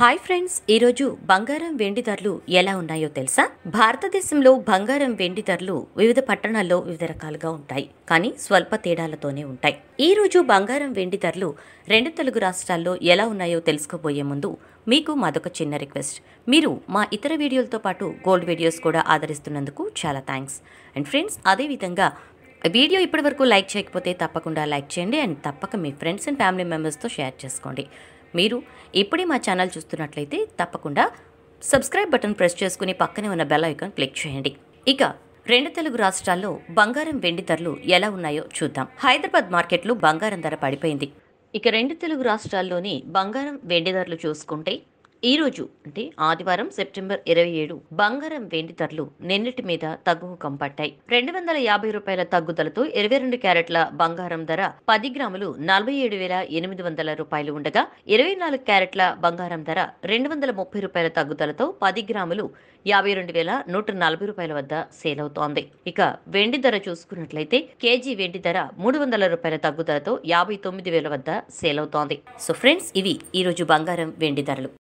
hi friends ఈరోజు బంగారం వెండి ధరలు ఎలా ఉన్నాయో తెలుసా భారతదేశంలో బంగారం వెండి ధరలు వివిధ పట్టణాల్లో వివిధ రకాలుగా ఉంటాయి కానీ స్వల్ప తేడాలతోనే ఉంటాయి ఈ రోజు బంగారం వెండి ధరలు రెండు తెలుగు రాష్ట్రాల్లో ఎలా ఉన్నాయో తెలుసుకోబోయే ముందు మీకు మాదొక చిన్న రిక్వెస్ట్ మీరు మా ఇతర వీడియోలతో పాటు గోల్డ్ వీడియోస్ కూడా ఆదరిస్తున్నందుకు చాలా థ్యాంక్స్ అండ్ ఫ్రెండ్స్ అదేవిధంగా వీడియో ఇప్పటివరకు లైక్ చేయకపోతే తప్పకుండా లైక్ చేయండి అండ్ తప్పక మీ ఫ్రెండ్స్ అండ్ ఫ్యామిలీ మెంబర్స్తో షేర్ చేసుకోండి మీరు ఇప్పుడే మా ఛానల్ చూస్తున్నట్లయితే తప్పకుండా సబ్స్క్రైబ్ బటన్ ప్రెస్ చేసుకుని పక్కనే ఉన్న బెల్ ఐకాన్ క్లిక్ చేయండి ఇక రెండు తెలుగు రాష్ట్రాల్లో బంగారం వెండి ధరలు ఎలా ఉన్నాయో చూద్దాం హైదరాబాద్ మార్కెట్లో బంగారం ధర పడిపోయింది ఇక రెండు తెలుగు రాష్ట్రాల్లోని బంగారం వెండి ధరలు చూసుకుంటే ఈరోజు అంటే ఆదివారం సెప్టెంబర్ ఇరవై ఏడు బంగారం వెండి ధరలు నిన్నటి మీద తగ్గుకు కంపట్టాయి రెండు వందల యాభై రూపాయల తగ్గుదలతో ఇరవై రెండు క్యారెట్ల బంగారం ధర పది గ్రాములు నలభై ఏడు వేల ఎనిమిది వందల రూపాయలు ఉండగా ఇరవై నాలుగు క్యారెట్ల బంగారం ధర రెండు వందల ముప్పై రూపాయల తగ్గుదలతో పది గ్రాములు యాభై రెండు వేల నూట నలభై రూపాయల వద్ద సేల్ అవుతోంది ఇక వెండి ధర చూసుకున్నట్లయితే కేజీ వెండి ధర మూడు వందల రూపాయల తగ్గుదలతో యాభై తొమ్మిది వేల వద్ద సేల్ అవుతోంది సో ఫ్రెండ్స్ ఇవి ఈరోజు బంగారం వెండి ధరలు